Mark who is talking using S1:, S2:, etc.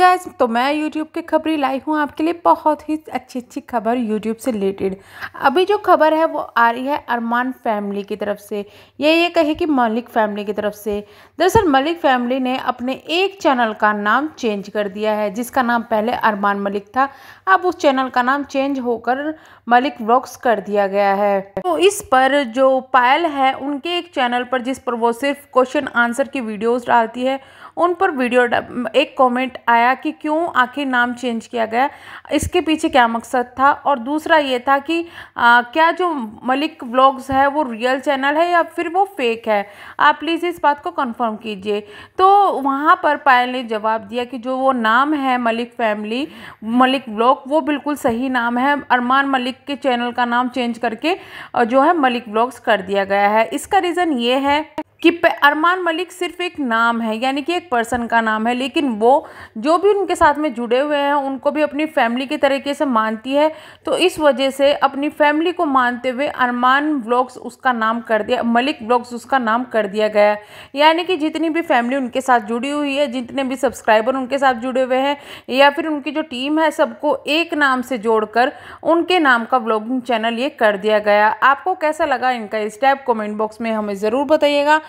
S1: guys तो मैं YouTube की खबरें लाई हूँ आपके लिए बहुत ही अच्छी अच्छी खबर यूट्यूब से रिलेटेड अभी जो खबर है वो आ रही है अरमान फैमिली की तरफ से ये ये कहे कि मलिक फैमिली की तरफ से दरअसल मलिक फैमिली ने अपने एक चैनल का नाम चेंज कर दिया है जिसका नाम पहले अरमान मलिक था अब उस चैनल का नाम चेंज होकर मलिक व्लॉग्स कर दिया गया है तो इस पर जो पायल है उनके एक चैनल पर जिस पर वो सिर्फ क्वेश्चन आंसर की वीडियोज़ डालती है उन पर वीडियो एक कमेंट आया कि क्यों आखिर नाम चेंज किया गया इसके पीछे क्या मकसद था और दूसरा ये था कि आ, क्या जो मलिक व्लॉग्स है वो रियल चैनल है या फिर वो फेक है आप प्लीज़ इस बात को कंफर्म कीजिए तो वहाँ पर पायल ने जवाब दिया कि जो वो नाम है मलिक फैमिली मलिक ब्लॉग वो बिल्कुल सही नाम है अरमान मलिक के चैनल का नाम चेंज करके जो है मलिक ब्लॉग्स कर दिया गया है इसका रीज़न ये है कि अरमान मलिक सिर्फ एक नाम है यानी कि एक पर्सन का नाम है लेकिन वो जो भी उनके साथ में जुड़े हुए हैं उनको भी अपनी फैमिली के तरीके से मानती है तो इस वजह से अपनी फैमिली को मानते हुए अरमान ब्लॉग्स उसका नाम कर दिया मलिक ब्लॉग्स उसका नाम कर दिया गया यानी कि जितनी भी फैमिली उनके साथ जुड़ी हुई है जितने भी सब्सक्राइबर उनके साथ जुड़े हुए हैं या फिर उनकी जो टीम है सबको एक नाम से जोड़कर उनके नाम का ब्लॉगिंग चैनल ये कर दिया गया आपको कैसा लगा इनका स्टेप कॉमेंट बॉक्स में हमें ज़रूर बताइएगा